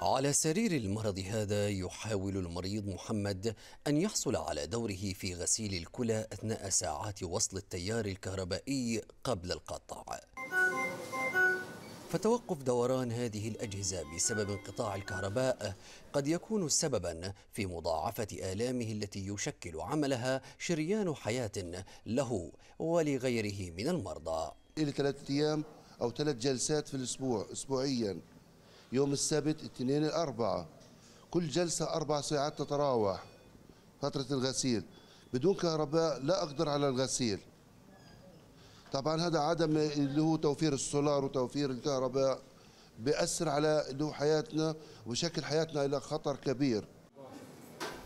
على سرير المرض هذا يحاول المريض محمد أن يحصل على دوره في غسيل الكلى أثناء ساعات وصل التيار الكهربائي قبل القطع فتوقف دوران هذه الأجهزة بسبب انقطاع الكهرباء قد يكون سببا في مضاعفة آلامه التي يشكل عملها شريان حياة له ولغيره من المرضى إلى ثلاثة أيام أو ثلاث جلسات في الأسبوع أسبوعيا يوم السبت الاثنين الأربعة كل جلسة أربع ساعات تتراوح فترة الغسيل بدون كهرباء لا أقدر على الغسيل طبعا هذا عدم اللي هو توفير السولار وتوفير الكهرباء بأثر على اللي هو حياتنا وشكل حياتنا إلى خطر كبير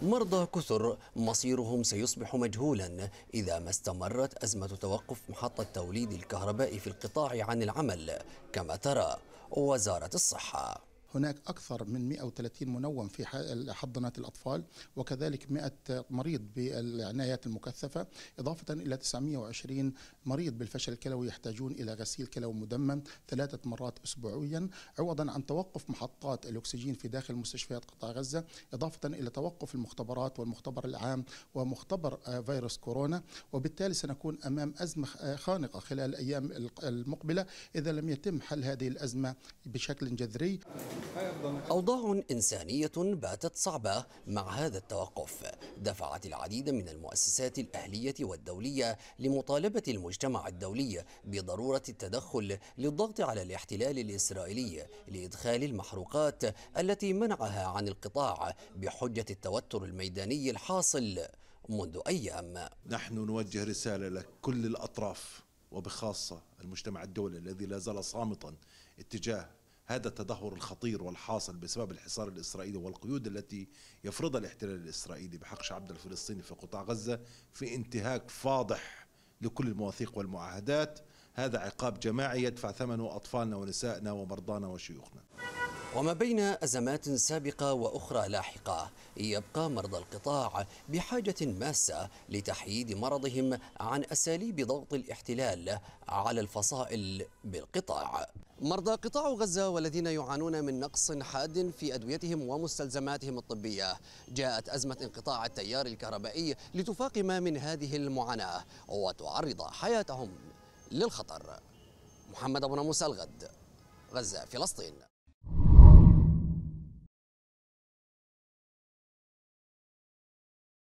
مرضى كثر مصيرهم سيصبح مجهولا إذا ما استمرت أزمة توقف محطة توليد الكهرباء في القطاع عن العمل كما ترى وزارة الصحة هناك أكثر من 130 منوم في حضانات الأطفال وكذلك 100 مريض بالعنايات المكثفة إضافة إلى 920 مريض بالفشل الكلوي يحتاجون إلى غسيل كلوي مدمم ثلاثة مرات أسبوعيا عوضا عن توقف محطات الأكسجين في داخل مستشفيات قطاع غزة إضافة إلى توقف المختبرات والمختبر العام ومختبر آه، فيروس كورونا وبالتالي سنكون أمام أزمة آه، خانقة خلال الأيام المقبلة إذا لم يتم حل هذه الأزمة بشكل جذري أوضاع إنسانية باتت صعبة مع هذا التوقف دفعت العديد من المؤسسات الأهلية والدولية لمطالبة المجتمع الدولي بضرورة التدخل للضغط على الاحتلال الإسرائيلي لإدخال المحروقات التي منعها عن القطاع بحجة التوتر الميداني الحاصل منذ أيام نحن نوجه رسالة لكل الأطراف وبخاصة المجتمع الدولي الذي لا زال صامتا اتجاه هذا التدهور الخطير والحاصل بسبب الحصار الإسرائيلي والقيود التي يفرضها الاحتلال الإسرائيلي بحق شعبنا الفلسطيني في قطاع غزة في انتهاك فاضح لكل المواثيق والمعاهدات هذا عقاب جماعي يدفع ثمنه أطفالنا ونسائنا ومرضانا وشيوخنا وما بين أزمات سابقة وأخرى لاحقة يبقى مرضى القطاع بحاجة ماسة لتحييد مرضهم عن أساليب ضغط الاحتلال على الفصائل بالقطاع مرضى قطاع غزة والذين يعانون من نقص حاد في أدويتهم ومستلزماتهم الطبية جاءت أزمة انقطاع التيار الكهربائي لتفاقم من هذه المعاناة وتعرض حياتهم للخطر محمد أبو ناموس الغد غزة فلسطين